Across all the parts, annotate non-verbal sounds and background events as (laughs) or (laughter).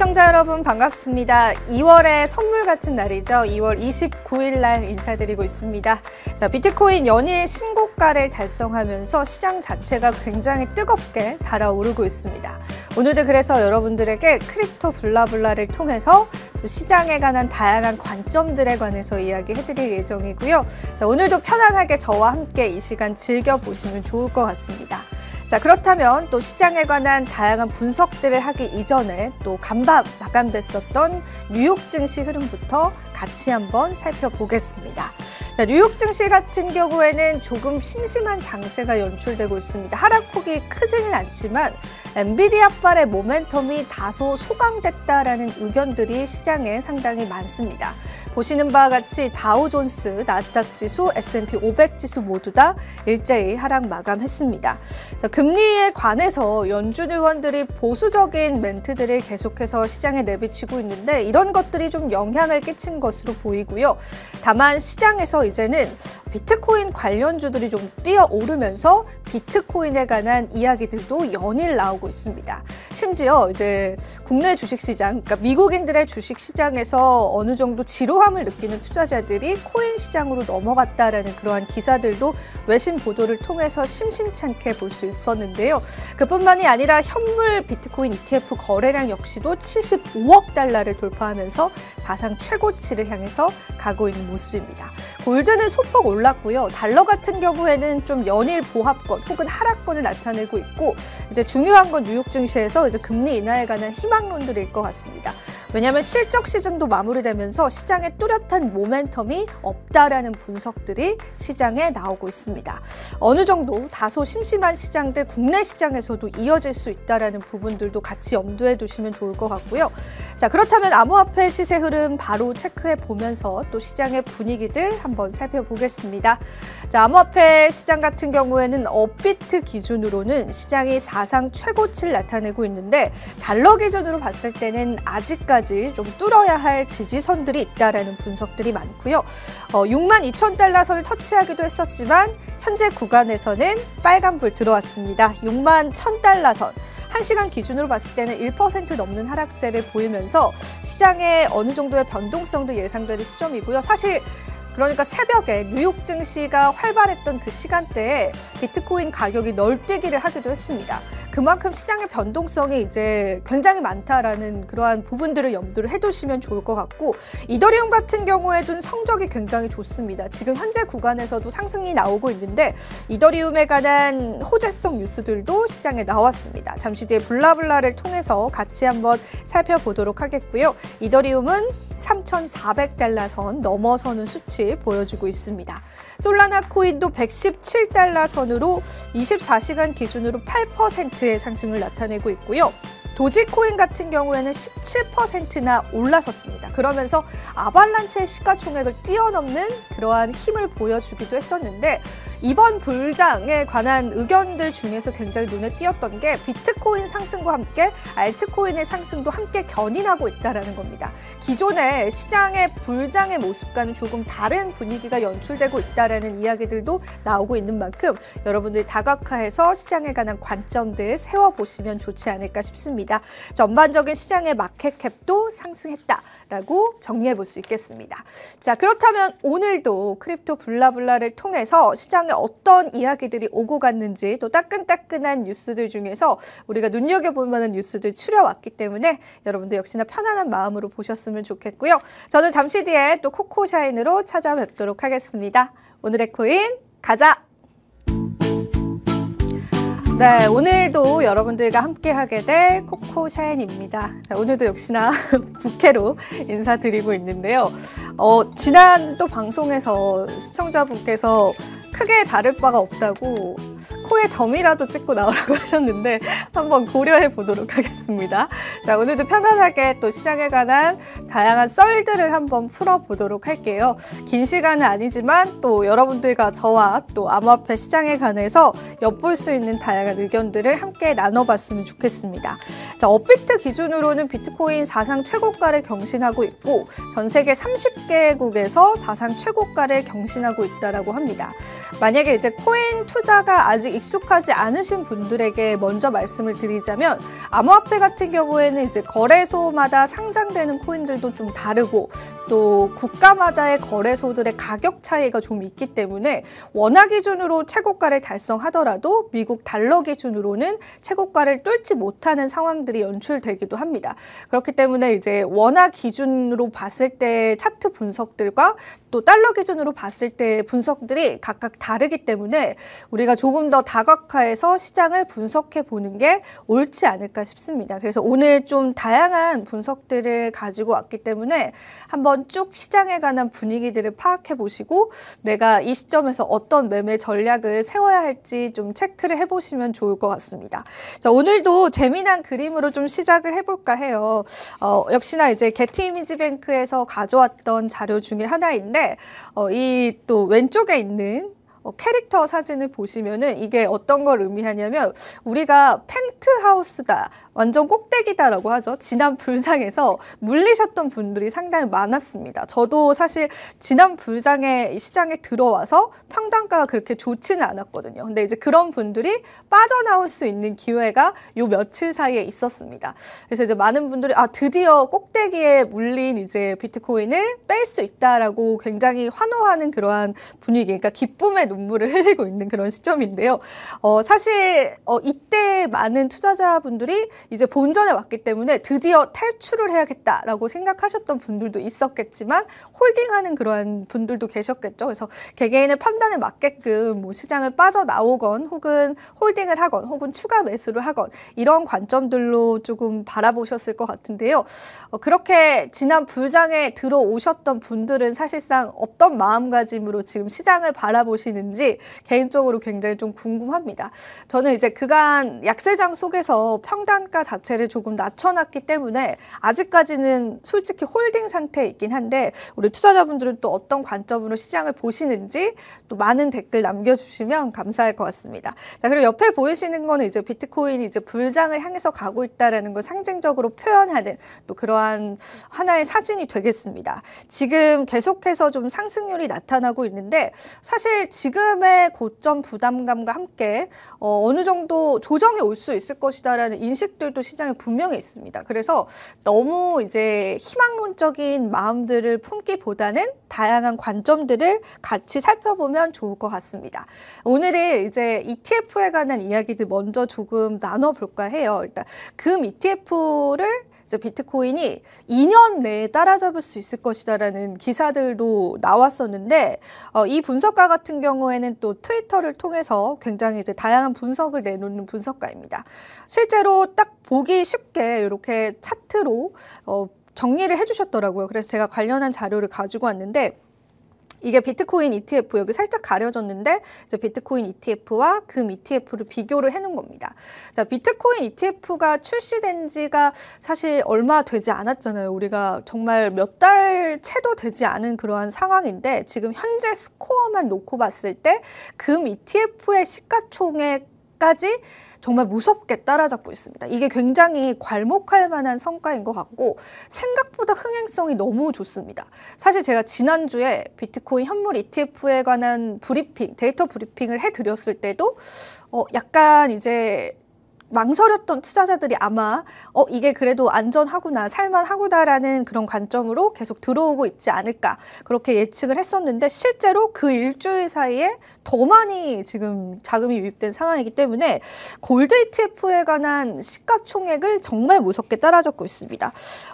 시청자 여러분 반갑습니다. 2월에 선물 같은 날이죠. 2월 29일 날 인사드리고 있습니다. 자, 비트코인 연일 신고가를 달성하면서 시장 자체가 굉장히 뜨겁게 달아오르고 있습니다. 오늘도 그래서 여러분들에게 크립토 블라블라를 통해서 시장에 관한 다양한 관점들에 관해서 이야기해드릴 예정이고요. 자, 오늘도 편안하게 저와 함께 이 시간 즐겨보시면 좋을 것 같습니다. 자, 그렇다면 또 시장에 관한 다양한 분석들을 하기 이전에 또 간밤 마감됐었던 뉴욕 증시 흐름부터 같이 한번 살펴보겠습니다. 자, 뉴욕 증시 같은 경우에는 조금 심심한 장세가 연출되고 있습니다. 하락폭이 크지는 않지만 엔비디아 발의 모멘텀이 다소 소강됐다라는 의견들이 시장에 상당히 많습니다. 보시는 바와 같이 다우존스, 나스닥 지수, S&P 500 지수 모두 다 일제히 하락 마감했습니다. 금리에 관해서 연준 의원들이 보수적인 멘트들을 계속해서 시장에 내비치고 있는데 이런 것들이 좀 영향을 끼친 것으로 보이고요. 다만 시장에서 이제는 비트코인 관련주들이 좀 뛰어오르면서 비트코인에 관한 이야기들도 연일 나오고 있습니다. 심지어 이제 국내 주식시장, 그러니까 미국인들의 주식시장에서 어느 정도 지루 초함을 느끼는 투자자들이 코인 시장으로 넘어갔다라는 그러한 기사들도 외신 보도를 통해서 심심찮게 볼 수 있었는데요. 그뿐만이 아니라 현물 비트코인 ETF 거래량 역시도 75억 달러를 돌파하면서 사상 최고치를 향해서 가고 있는 모습입니다. 골드는 소폭 올랐고요. 달러 같은 경우에는 좀 연일 보합권 혹은 하락권을 나타내고 있고 이제 중요한 건 뉴욕 증시에서 이제 금리 인하에 관한 희망론들일 것 같습니다. 왜냐하면 실적 시즌도 마무리되면서 시장의 뚜렷한 모멘텀이 없다라는 분석들이 시장에 나오고 있습니다. 어느 정도 다소 심심한 시장들 국내 시장에서도 이어질 수 있다라는 부분들도 같이 염두에 두시면 좋을 것 같고요. 자 그렇다면 암호화폐 시세 흐름 바로 체크해 보면서 또 시장의 분위기들 한번 살펴보겠습니다. 자 암호화폐 시장 같은 경우에는 업비트 기준으로는 시장이 사상 최고치를 나타내고 있는데 달러 기준으로 봤을 때는 아직까지 좀 뚫어야 할 지지선들이 있다라는. 있다라는 분석들이 많고요. 어, 6만 2천 달러 선을 터치하기도 했었지만 현재 구간에서는 빨간불 들어왔습니다. 6만 1천 달러 선. 한시간 기준으로 봤을 때는 1% 넘는 하락세를 보이면서 시장의 어느 정도의 변동성도 예상되는 시점이고요. 사실 그러니까 새벽에 뉴욕 증시가 활발했던 그 시간대에 비트코인 가격이 널뛰기를 하기도 했습니다. 그만큼 시장의 변동성이 이제 굉장히 많다라는 그러한 부분들을 염두를 해두시면 좋을 것 같고 이더리움 같은 경우에도 성적이 굉장히 좋습니다. 지금 현재 구간에서도 상승이 나오고 있는데 이더리움에 관한 호재성 뉴스들도 시장에 나왔습니다. 잠시 뒤에 블라블라를 통해서 같이 한번 살펴보도록 하겠고요. 이더리움은 3,400달러 선 넘어서는 수치 보여주고 있습니다. 솔라나 코인도 117달러 선으로 24시간 기준으로 8%의 상승을 나타내고 있고요. 도지코인 같은 경우에는 17%나 올라섰습니다. 그러면서 아발란체의 시가총액을 뛰어넘는 그러한 힘을 보여주기도 했었는데 이번 불장에 관한 의견들 중에서 굉장히 눈에 띄었던 게 비트코인 상승과 함께 알트코인의 상승도 함께 견인하고 있다는 겁니다. 기존의 시장의 불장의 모습과는 조금 다른 분위기가 연출되고 있다는 이야기들도 나오고 있는 만큼 여러분들이 다각화해서 시장에 관한 관점들 세워 보시면 좋지 않을까 싶습니다. 합니다. 전반적인 시장의 마켓캡도 상승했다라고 정리해 볼 수 있겠습니다. 자 그렇다면 오늘도 크립토 블라블라를 통해서 시장에 어떤 이야기들이 오고 갔는지 또 따끈따끈한 뉴스들 중에서 우리가 눈여겨볼 만한 뉴스들 추려왔기 때문에 여러분들 역시나 편안한 마음으로 보셨으면 좋겠고요. 저는 잠시 뒤에 또 코코샤인으로 찾아뵙도록 하겠습니다. 오늘의 코인 가자! 네, 오늘도 여러분들과 함께하게 될 코코샤인입니다. 자, 오늘도 역시나 (laughs) 부캐로 인사드리고 있는데요. 어, 지난 또 방송에서 시청자분께서 크게 다를 바가 없다고 코에 점이라도 찍고 나오라고 (laughs) 하셨는데 한번 고려해 보도록 하겠습니다. 자, 오늘도 편안하게 또 시장에 관한 다양한 썰들을 한번 풀어보도록 할게요. 긴 시간은 아니지만 또 여러분들과 저와 또 암호화폐 시장에 관해서 엿볼 수 있는 다양한 의견들을 함께 나눠봤으면 좋겠습니다. 자, 업비트 기준으로는 비트코인 사상 최고가를 경신하고 있고 전 세계 30개국에서 사상 최고가를 경신하고 있다라고 합니다. 만약에 이제 코인 투자가 아직 익숙하지 않으신 분들에게 먼저 말씀을 드리자면 암호화폐 같은 경우에는 이제 거래소마다 상장되는 코인들도 좀 다르고 또 국가마다의 거래소들의 가격 차이가 좀 있기 때문에 원화 기준으로 최고가를 달성하더라도 미국 달러 기준으로는 최고가를 뚫지 못하는 상황들이 연출되기도 합니다. 그렇기 때문에 이제 원화 기준으로 봤을 때 차트 분석들과 또 달러 기준으로 봤을 때 분석들이 각각 다르기 때문에 우리가 조금 더 다각화해서 시장을 분석해 보는 게 옳지 않을까 싶습니다. 그래서 오늘 좀 다양한 분석들을 가지고 왔기 때문에 한번 쭉 시장에 관한 분위기들을 파악해 보시고 내가 이 시점에서 어떤 매매 전략을 세워야 할지 좀 체크를 해 보시면 좋을 것 같습니다. 자, 오늘도 재미난 그림으로 좀 시작을 해 볼까 해요. 어, 역시나 이제 게티 이미지 뱅크에서 가져왔던 자료 중에 하나인데 어, 이 또 왼쪽에 있는 어, 캐릭터 사진을 보시면은 이게 어떤 걸 의미하냐면 우리가 펜트하우스다 완전 꼭대기다라고 하죠 지난 불장에서 물리셨던 분들이 상당히 많았습니다 저도 사실 지난 불장에 시장에 들어와서 평당가가 그렇게 좋지는 않았거든요 근데 이제 그런 분들이 빠져나올 수 있는 기회가 요 며칠 사이에 있었습니다 그래서 이제 많은 분들이 아 드디어 꼭대기에 물린 이제 비트코인을 뺄 수 있다라고 굉장히 환호하는 그러한 분위기 그러니까 기쁨의 눈물을 흘리고 있는 그런 시점인데요. 어, 사실 어, 이때 많은 투자자분들이 이제 본전에 왔기 때문에 드디어 탈출을 해야겠다라고 생각하셨던 분들도 있었겠지만 홀딩하는 그런 분들도 계셨겠죠. 그래서 개개인의 판단에 맞게끔 뭐 시장을 빠져나오건 혹은 홀딩을 하건 혹은 추가 매수를 하건 이런 관점들로 조금 바라보셨을 것 같은데요. 어, 그렇게 지난 불장에 들어오셨던 분들은 사실상 어떤 마음가짐으로 지금 시장을 바라보시는 있는지 개인적으로 굉장히 좀 궁금합니다. 저는 이제 그간 약세장 속에서 평단가 자체를 조금 낮춰놨기 때문에 아직까지는 솔직히 홀딩 상태에 있긴 한데 우리 투자자분들은 또 어떤 관점으로 시장을 보시는지 또 많은 댓글 남겨주시면 감사할 것 같습니다. 자 그리고 옆에 보이시는 거는 이제 비트코인이 이제 불장을 향해서 가고 있다라는 걸 상징적으로 표현하는 또 그러한 하나의 사진이 되겠습니다. 지금 계속해서 좀 상승률이 나타나고 있는데 사실 지금 지금의 고점 부담감과 함께 어, 어느 정도 조정이올 수 있을 것이다라는 인식들도 시장에 분명히 있습니다. 그래서 너무 이제 희망론적인 마음들을 품기보다는 다양한 관점들을 같이 살펴보면 좋을 것 같습니다. 오늘은 이제 ETF에 관한 이야기들 먼저 조금 나눠볼까 해요. 일단 금 ETF를 이제 비트코인이 2년 내에 따라잡을 수 있을 것이다라는 기사들도 나왔었는데 어, 이 분석가 같은 경우에는 또 트위터를 통해서 굉장히 이제 다양한 분석을 내놓는 분석가입니다. 실제로 딱 보기 쉽게 이렇게 차트로 어, 정리를 해주셨더라고요. 그래서 제가 관련한 자료를 가지고 왔는데 이게 비트코인 ETF 여기 살짝 가려졌는데 이제 비트코인 ETF와 금 ETF를 비교를 해놓은 겁니다. 자 비트코인 ETF가 출시된 지가 사실 얼마 되지 않았잖아요. 우리가 정말 몇 달 채도 되지 않은 그러한 상황인데 지금 현재 스코어만 놓고 봤을 때 금 ETF의 시가총액까지 정말 무섭게 따라잡고 있습니다. 이게 굉장히 괄목할 만한 성과인 것 같고 생각보다 흥행성이 너무 좋습니다. 사실 제가 지난주에 비트코인 현물 ETF에 관한 브리핑, 데이터 브리핑을 해드렸을 때도 어, 약간 이제 망설였던 투자자들이 아마 어 이게 그래도 안전하구나 살만하구나라는 그런 관점으로 계속 들어오고 있지 않을까 그렇게 예측을 했었는데 실제로 그 일주일 사이에 더 많이 지금 자금이 유입된 상황이기 때문에 골드 ETF에 관한 시가총액을 정말 무섭게 따라잡고 있습니다.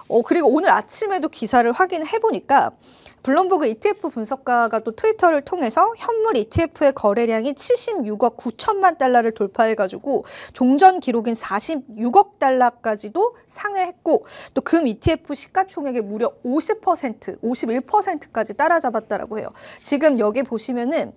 어 그리고 오늘 아침에도 기사를 확인해 보니까 블룸버그 ETF 분석가가 또 트위터를 통해서 현물 ETF의 거래량이 76억 9천만 달러를 돌파해가지고 종전 기록인 46억 달러까지도 상회했고 또 금 ETF 시가총액의 무려 50% 51%까지 따라잡았다라고 해요. 지금 여기 보시면은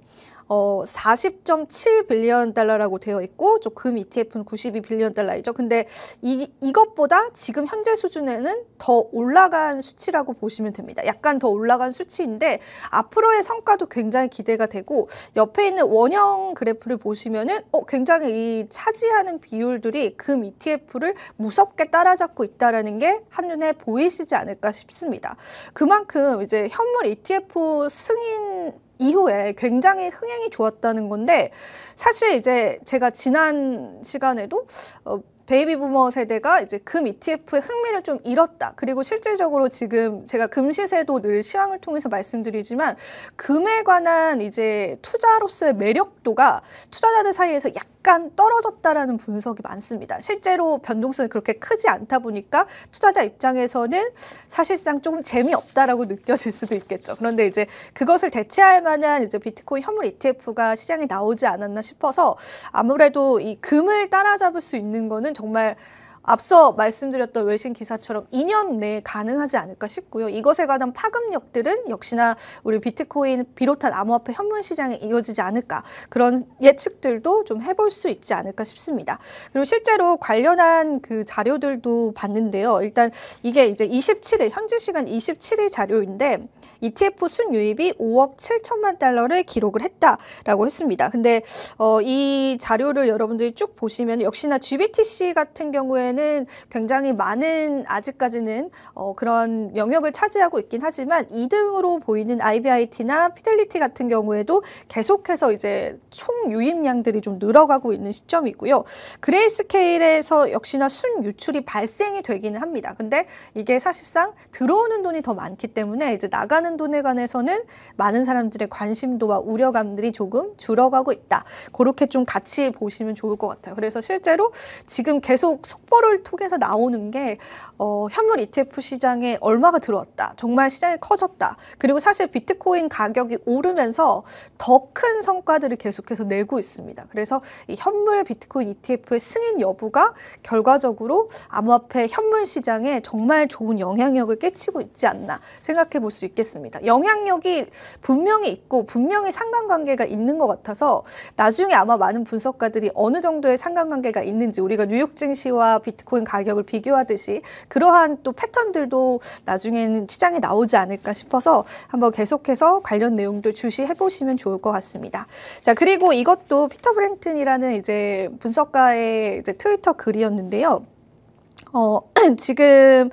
어, 40.7 빌리언 달러라고 되어 있고 저금 ETF는 92 빌리언 달러이죠. 근데 이, 이것보다 지금 현재 수준에는 더 올라간 수치라고 보시면 됩니다. 약간 더 올라간 수치인데 앞으로의 성과도 굉장히 기대가 되고 옆에 있는 원형 그래프를 보시면은 어, 굉장히 이 차지하는 비율들이 금 ETF를 무섭게 따라잡고 있다라는 게 한눈에 보이시지 않을까 싶습니다. 그만큼 이제 현물 ETF 승인 이후에 굉장히 흥행이 좋았다는 건데 사실 이제 제가 지난 시간에도 어, 베이비 부머 세대가 이제 금 ETF의 흥미를 좀 잃었다. 그리고 실질적으로 지금 제가 금 시세도 늘 시황을 통해서 말씀드리지만 금에 관한 이제 투자로서의 매력도가 투자자들 사이에서 약간 떨어졌다라는 분석이 많습니다. 실제로 변동성이 그렇게 크지 않다 보니까 투자자 입장에서는 사실상 조금 재미없다라고 느껴질 수도 있겠죠. 그런데 이제 그것을 대체할 만한 이제 비트코인 현물 ETF가 시장에 나오지 않았나 싶어서 아무래도 이 금을 따라잡을 수 있는 거는 정말 앞서 말씀드렸던 외신 기사처럼 2년 내에 가능하지 않을까 싶고요. 이것에 관한 파급력들은 역시나 우리 비트코인 비롯한 암호화폐 현물 시장에 이어지지 않을까 그런 예측들도 좀 해볼 수 있지 않을까 싶습니다. 그리고 실제로 관련한 그 자료들도 봤는데요. 일단 이게 이제 27일 현지 시간 27일 자료인데 ETF 순유입이 5억 7천만 달러를 기록을 했다라고 했습니다. 근데 어, 이 자료를 여러분들이 쭉 보시면 역시나 GBTC 같은 경우에는 굉장히 많은 아직까지는 어, 그런 영역을 차지하고 있긴 하지만 2등으로 보이는 IBIT나 피델리티 같은 경우에도 계속해서 이제 총 유입량들이 좀 늘어가고 있는 시점이고요. 그레이스케일에서 역시나 순유출이 발생이 되기는 합니다. 근데 이게 사실상 들어오는 돈이 더 많기 때문에 이제 나가는 하는 돈에 관해서는 많은 사람들의 관심도와 우려감들이 조금 줄어가고 있다. 그렇게 좀 같이 보시면 좋을 것 같아요. 그래서 실제로 지금 계속 속보를 통해서 나오는 게 어, 현물 ETF 시장에 얼마가 들어왔다. 정말 시장이 커졌다. 그리고 사실 비트코인 가격이 오르면서 더 큰 성과들을 계속해서 내고 있습니다. 그래서 이 현물 비트코인 ETF의 승인 여부가 결과적으로 암호화폐 현물 시장에 정말 좋은 영향력을 끼치고 있지 않나 생각해 볼 수 있겠습니다. 같습니다. 영향력이 분명히 있고 분명히 상관관계가 있는 것 같아서 나중에 아마 많은 분석가들이 어느 정도의 상관관계가 있는지 우리가 뉴욕 증시와 비트코인 가격을 비교하듯이 그러한 또 패턴들도 나중에는 시장에 나오지 않을까 싶어서 한번 계속해서 관련 내용들 주시해 보시면 좋을 것 같습니다. 자 그리고 이것도 피터 브랭튼이라는 이제 분석가의 이제 트위터 글이었는데요. 어 (clears throat) 지금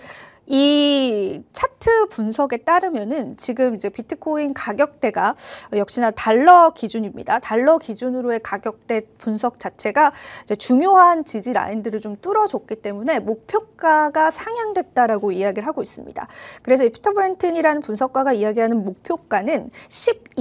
이 차트 차트 분석에 따르면은 지금 이제 비트코인 가격대가 역시나 달러 기준입니다. 달러 기준으로의 가격대 분석 자체가 중요한 지지 라인들을 좀 뚫어줬기 때문에 목표가가 상향됐다라고 이야기를 하고 있습니다. 그래서 피터 브랜튼이라는 분석가가 이야기하는 목표가는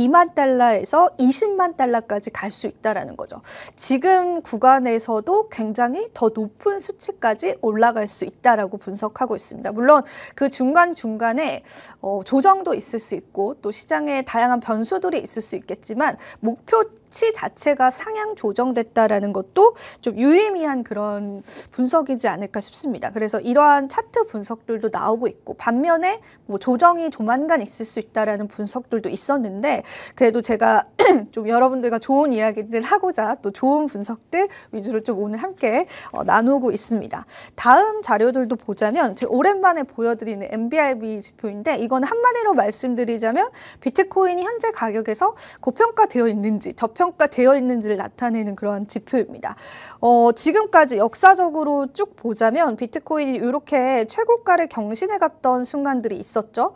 12만 달러에서 20만 달러까지 갈 수 있다라는 거죠. 지금 구간에서도 굉장히 더 높은 수치까지 올라갈 수 있다라고 분석하고 있습니다. 물론 그 중간 중간 간에 어, 조정도 있을 수 있고 또 시장에 다양한 변수들이 있을 수 있겠지만 목표 수치 자체가 상향 조정됐다라는 것도 좀 유의미한 그런 분석이지 않을까 싶습니다. 그래서 이러한 차트 분석들도 나오고 있고 반면에 뭐 조정이 조만간 있을 수 있다라는 분석들도 있었는데 그래도 제가 (clears throat) 좀 여러분들과 좋은 이야기를 하고자 또 좋은 분석들 위주로 좀 오늘 함께 어, 나누고 있습니다. 다음 자료들도 보자면 제가 오랜만에 보여드리는 MBRB 지표인데 이건 한마디로 말씀드리자면 비트코인이 현재 가격에서 고평가되어 있는지 저평 평가되어 있는지를 나타내는 그런 지표입니다. 어, 지금까지 역사적으로 쭉 보자면 비트코인이 이렇게 최고가를 경신해 갔던 순간들이 있었죠.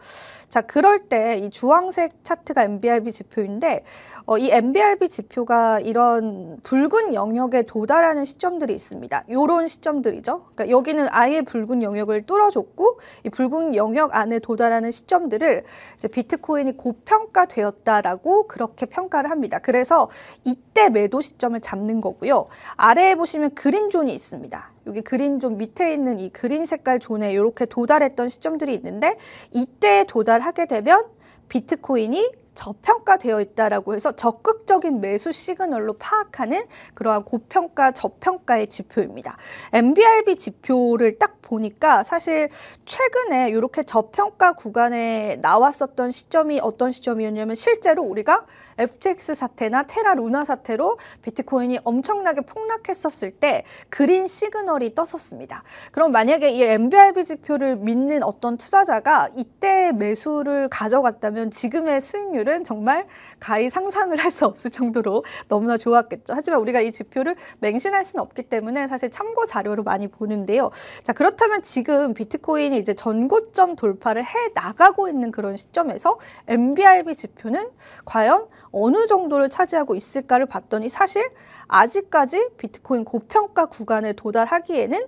자, 그럴 때 이 주황색 차트가 MBRB 지표인데 어, 이 MBRB 지표가 이런 붉은 영역에 도달하는 시점들이 있습니다. 요런 시점들이죠. 그러니까 여기는 아예 붉은 영역을 뚫어줬고 이 붉은 영역 안에 도달하는 시점들을 이제 비트코인이 고평가되었다라고 그렇게 평가를 합니다. 그래서 이때 매도 시점을 잡는 거고요. 아래에 보시면 그린존이 있습니다. 여기 그린존 밑에 있는 이 그린 색깔 존에 이렇게 도달했던 시점들이 있는데 이때 도달하게 되면 비트코인이 저평가되어 있다라고 해서 적극적인 매수 시그널로 파악하는 그러한 고평가 저평가의 지표입니다. MBRB 지표를 딱 보니까 사실 최근에 이렇게 저평가 구간에 나왔었던 시점이 어떤 시점이었냐면 실제로 우리가 FTX 사태나 테라 루나 사태로 비트코인이 엄청나게 폭락했었을 때 그린 시그널이 떴었습니다. 그럼 만약에 이 MBRB 지표를 믿는 어떤 투자자가 이때 매수를 가져갔다면 지금의 수익률 분들은 정말 가히 상상을 할 수 없을 정도로 너무나 좋았겠죠. 하지만 우리가 이 지표를 맹신할 수는 없기 때문에 사실 참고 자료로 많이 보는데요. 자 그렇다면 지금 비트코인이 이제 전고점 돌파를 해 나가고 있는 그런 시점에서 MBRB 지표는 과연 어느 정도를 차지하고 있을까를 봤더니 사실 아직까지 비트코인 고평가 구간에 도달하기에는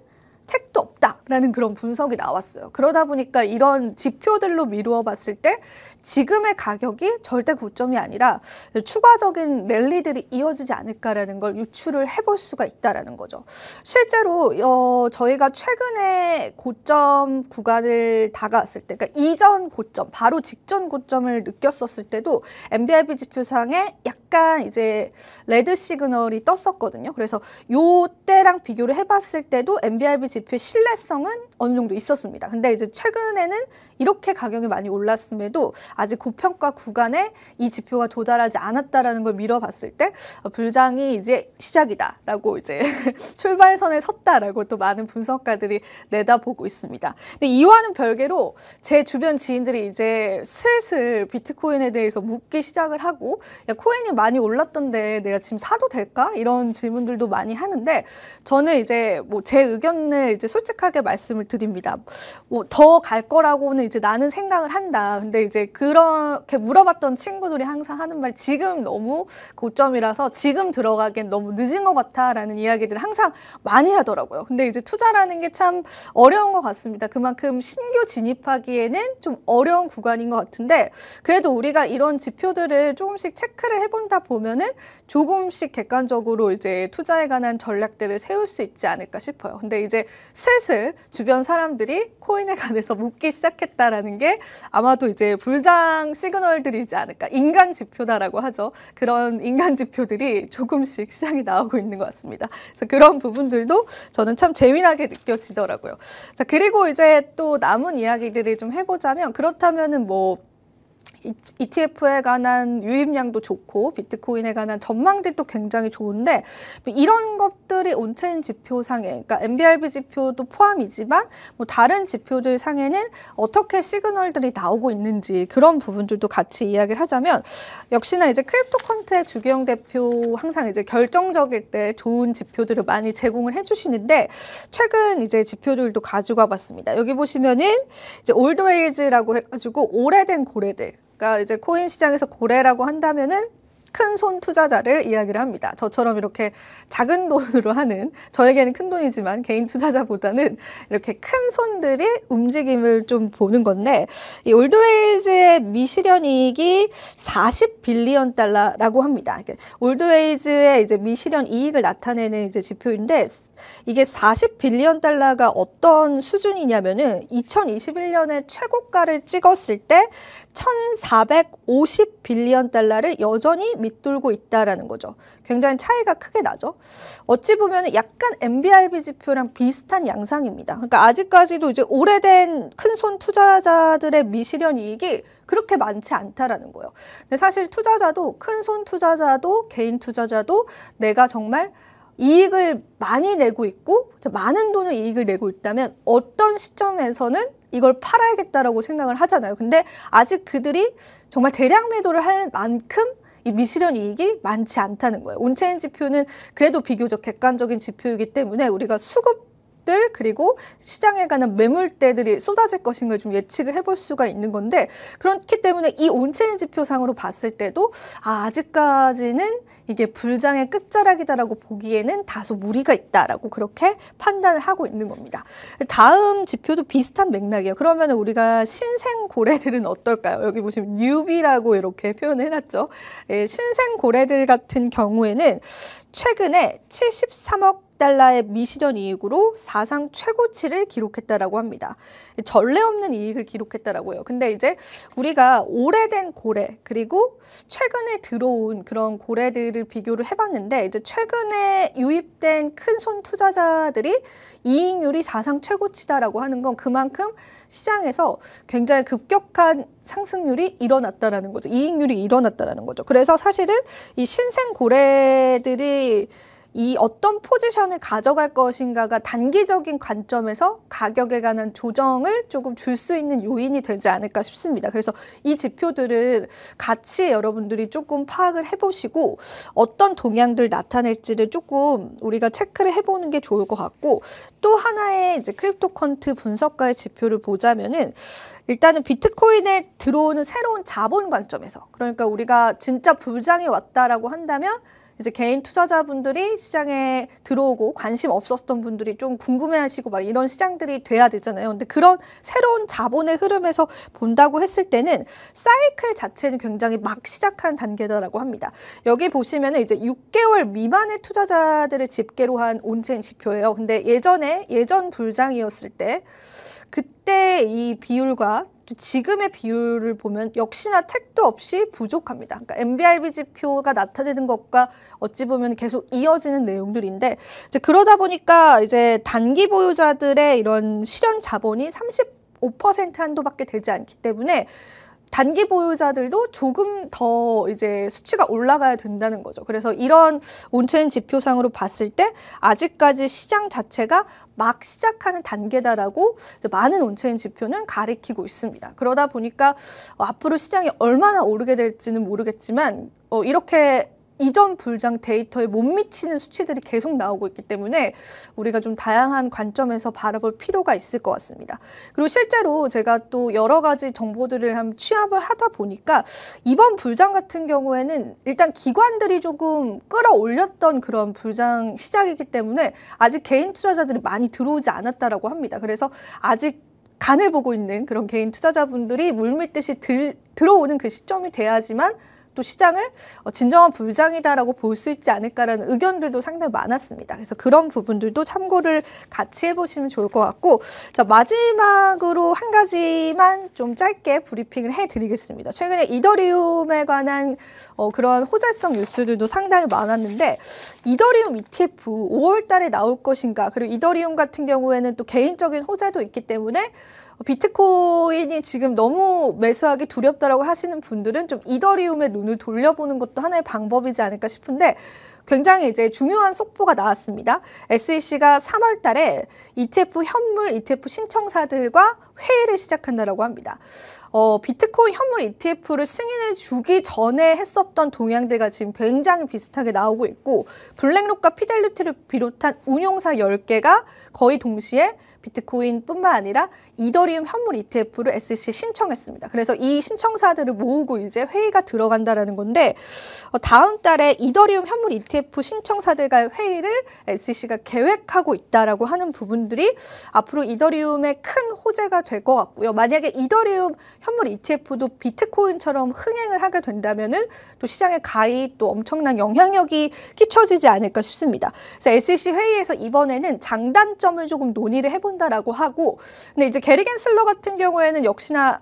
택도 없다라는 그런 분석이 나왔어요. 그러다 보니까 이런 지표들로 미루어 봤을 때 지금의 가격이 절대 고점이 아니라 추가적인 랠리들이 이어지지 않을까라는 걸 유추를 해볼 수가 있다라는 거죠. 실제로 어, 저희가 최근에 고점 구간을 다가왔을 때, 그러니까 이전 고점, 바로 직전 고점을 느꼈었을 때도 MBIB 지표상에 약간 이제 레드 시그널이 떴었거든요. 그래서 요때랑 비교를 해봤을 때도 MBIB 지표 지표의 신뢰성은 어느 정도 있었습니다. 근데 이제 최근에는 이렇게 가격이 많이 올랐음에도 아직 고평가 구간에 이 지표가 도달하지 않았다라는 걸 밀어봤을 때 어, 불장이 이제 시작이다라고 이제 (laughs) 출발선에 섰다라고 또 많은 분석가들이 내다보고 있습니다. 근데 이와는 별개로 제 주변 지인들이 이제 슬슬 비트코인에 대해서 묻기 시작을 하고 야, 코인이 많이 올랐던데 내가 지금 사도 될까? 이런 질문들도 많이 하는데 저는 이제 뭐 제 의견을 이제 솔직하게 말씀을 드립니다. 뭐 더 갈 거라고는 이제 나는 생각을 한다. 근데 이제 그렇게 물어봤던 친구들이 항상 하는 말 지금 너무 고점이라서 지금 들어가기엔 너무 늦은 것 같아라는 이야기들을 항상 많이 하더라고요. 근데 이제 투자라는 게 참 어려운 것 같습니다. 그만큼 신규 진입하기에는 좀 어려운 구간인 것 같은데 그래도 우리가 이런 지표들을 조금씩 체크를 해본다 보면은 조금씩 객관적으로 이제 투자에 관한 전략들을 세울 수 있지 않을까 싶어요. 근데 이제 슬슬 주변 사람들이 코인에 관해서 묻기 시작했다라는 게 아마도 이제 불장 시그널들이지 않을까. 인간 지표다라고 하죠. 그런 인간 지표들이 조금씩 시장이 나오고 있는 것 같습니다. 그래서 그런 부분들도 저는 참 재미나게 느껴지더라고요. 자, 그리고 이제 또 남은 이야기들을 좀 해보자면 그렇다면은 뭐 ETF에 관한 유입량도 좋고 비트코인에 관한 전망들도 굉장히 좋은데 이런 것들이 온체인 지표 상에 그러니까 MBRB 지표도 포함이지만 뭐 다른 지표들 상에는 어떻게 시그널들이 나오고 있는지 그런 부분들도 같이 이야기를 하자면 역시나 이제 크립토컨트의 주기영 대표 항상 이제 결정적일 때 좋은 지표들을 많이 제공을 해주시는데 최근 이제 지표들도 가져가 봤습니다. 여기 보시면은 이제 올드웨이즈라고 해가지고 오래된 고래들 그러니까 이제 코인 시장에서 고래라고 한다면은 큰손 투자자를 이야기를 합니다. 저처럼 이렇게 작은 돈으로 하는 저에게는 큰 돈이지만 개인 투자자보다는 이렇게 큰 손들이 움직임을 좀 보는 건데 이 올드웨이즈의 미실현이익이 40빌리언 달러라고 합니다. 올드웨이즈의 이제 미실현 이익을 나타내는 이제 지표인데 이게 40빌리언 달러가 어떤 수준이냐면은 2021년에 최고가를 찍었을 때 1,450빌리언 달러를 여전히 밑돌고 있다라는 거죠. 굉장히 차이가 크게 나죠. 어찌 보면 약간 MBIB 지표랑 비슷한 양상입니다. 그러니까 아직까지도 이제 오래된 큰 손 투자자들의 미실현 이익이 그렇게 많지 않다라는 거예요. 근데 사실 투자자도 큰 손 투자자도 개인 투자자도 내가 정말 이익을 많이 내고 있고 많은 돈을 이익을 내고 있다면 어떤 시점에서는 이걸 팔아야겠다라고 생각을 하잖아요. 근데 아직 그들이 정말 대량 매도를 할 만큼 이 미실현 이익이 많지 않다는 거예요. 온체인 지표는 그래도 비교적 객관적인 지표이기 때문에 우리가 수급 것들 그리고 시장에 가는 매물대들이 쏟아질 것인 걸 좀 예측을 해볼 수가 있는 건데 그렇기 때문에 이 온체인 지표상으로 봤을 때도 아, 아직까지는 이게 불장의 끝자락이다라고 보기에는 다소 무리가 있다라고 그렇게 판단을 하고 있는 겁니다. 다음 지표도 비슷한 맥락이에요. 그러면 우리가 신생 고래들은 어떨까요? 여기 보시면 뉴비라고 이렇게 표현을 해놨죠. 예, 신생 고래들 같은 경우에는 최근에 73억 달러의 미실현 이익으로 사상 최고치를 기록했다라고 합니다. 전례 없는 이익을 기록했다라고요. 근데 이제 우리가 오래된 고래 그리고 최근에 들어온 그런 고래들을 비교를 해봤는데 이제 최근에 유입된 큰 손 투자자들이 이익률이 사상 최고치다라고 하는 건 그만큼 시장에서 굉장히 급격한 상승률이 일어났다라는 거죠. 이익률이 일어났다라는 거죠. 그래서 사실은 이 신생 고래들이 이 어떤 포지션을 가져갈 것인가가 단기적인 관점에서 가격에 관한 조정을 조금 줄 수 있는 요인이 되지 않을까 싶습니다. 그래서 이 지표들은 같이 여러분들이 조금 파악을 해보시고 어떤 동향들 나타낼지를 조금 우리가 체크를 해보는 게 좋을 것 같고 또 하나의 이제 크립토컨트 분석가의 지표를 보자면은 일단은 비트코인에 들어오는 새로운 자본 관점에서 그러니까 우리가 진짜 불장이 왔다라고 한다면 이제 개인 투자자분들이 시장에 들어오고 관심 없었던 분들이 좀 궁금해하시고 막 이런 시장들이 돼야 되잖아요. 근데 그런 새로운 자본의 흐름에서 본다고 했을 때는 사이클 자체는 굉장히 막 시작한 단계다라고 합니다. 여기 보시면 이제 6개월 미만의 투자자들을 집계로 한 온체인 지표예요. 근데 예전에 예전 불장이었을 때 그때 이 비율과 지금의 비율을 보면 역시나 택도 없이 부족합니다. 그러니까 MBRB 지표가 나타내는 것과 어찌 보면 계속 이어지는 내용들인데 이제 그러다 보니까 이제 단기 보유자들의 이런 실현 자본이 30 5% 한도밖에 되지 않기 때문에 단기 보유자들도 조금 더 이제 수치가 올라가야 된다는 거죠. 그래서 이런 온체인 지표상으로 봤을 때 아직까지 시장 자체가 막 시작하는 단계다라고 많은 온체인 지표는 가리키고 있습니다. 그러다 보니까 앞으로 시장이 얼마나 오르게 될지는 모르겠지만 어, 이렇게 이전 불장 데이터에 못 미치는 수치들이 계속 나오고 있기 때문에 우리가 좀 다양한 관점에서 바라볼 필요가 있을 것 같습니다. 그리고 실제로 제가 또 여러 가지 정보들을 한 취합을 하다 보니까 이번 불장 같은 경우에는 일단 기관들이 조금 끌어올렸던 그런 불장 시작이기 때문에 아직 개인 투자자들이 많이 들어오지 않았다라고 합니다. 그래서 아직 간을 보고 있는 그런 개인 투자자분들이 물밀듯이 들, 들어오는 그 시점이 돼야지만 또 시장을 어, 진정한 불장이다라고 볼 수 있지 않을까라는 의견들도 상당히 많았습니다. 그래서 그런 부분들도 참고를 같이 해보시면 좋을 것 같고 자 마지막으로 한 가지만 좀 짧게 브리핑을 해드리겠습니다. 최근에 이더리움에 관한 어, 그런 호재성 뉴스들도 상당히 많았는데 이더리움 ETF 5월달에 나올 것인가 그리고 이더리움 같은 경우에는 또 개인적인 호재도 있기 때문에 뭐 비트코인이 지금 너무 매수하기 두렵다라고 하시는 분들은 좀 이더리움에 눈을 돌려보는 것도 하나의 방법이지 않을까 싶은데 굉장히 이제 중요한 속보가 나왔습니다. SEC가 3월 달에 ETF 현물 ETF 신청사들과 회의를 시작한다라고 합니다. 어, 비트코인 현물 ETF를 승인해 주기 전에 했었던 동향대가 지금 굉장히 비슷하게 나오고 있고 블랙록과 피델리티를 비롯한 운용사 10개가 거의 동시에 비트코인뿐만 아니라 이더리움 현물 ETF를 SEC에 신청했습니다. 그래서 이 신청사들을 모으고 이제 회의가 들어간다라는 건데 어, 다음 달에 이더리움 현물 ETF ETF 신청사들과의 회의를 SEC가 계획하고 있다라고 하는 부분들이 앞으로 이더리움의 큰 호재가 될 것 같고요. 만약에 이더리움 현물 ETF도 비트코인처럼 흥행을 하게 된다면은 또 시장의 가히 또 엄청난 영향력이 끼쳐지지 않을까 싶습니다. 그래서 SEC 회의에서 이번에는 장단점을 조금 논의를 해본다라고 하고 근데 이제 게리겐슬러 같은 경우에는 역시나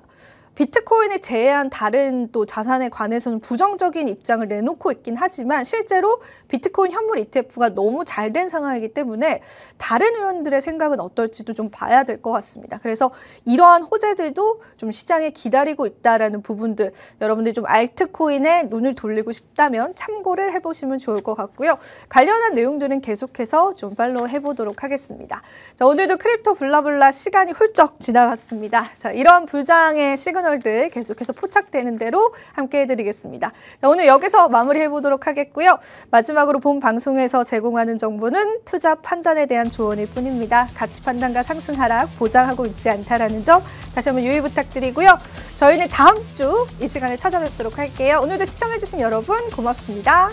비트코인을 제외한 다른 또 자산에 관해서는 부정적인 입장을 내놓고 있긴 하지만 실제로 비트코인 현물 ETF가 너무 잘 된 상황이기 때문에 다른 의원들의 생각은 어떨지도 좀 봐야 될 것 같습니다. 그래서 이러한 호재들도 좀 시장에 기다리고 있다라는 부분들 여러분들이 좀 알트코인에 눈을 돌리고 싶다면 참고를 해보시면 좋을 것 같고요. 관련한 내용들은 계속해서 좀 팔로우 해보도록 하겠습니다. 자, 오늘도 크립토 블라블라 시간이 훌쩍 지나갔습니다. 자, 이런 불장의 시그널 패널들 계속해서 포착되는 대로 함께 해드리겠습니다. 오늘 여기서 마무리해 보도록 하겠고요. 마지막으로 본 방송에서 제공하는 정보는 투자 판단에 대한 조언일 뿐입니다. 가치 판단과 상승 하락 보장하고 있지 않다라는 점 다시 한번 유의 부탁드리고요. 저희는 다음 주 이 시간에 찾아뵙도록 할게요. 오늘도 시청해주신 여러분 고맙습니다.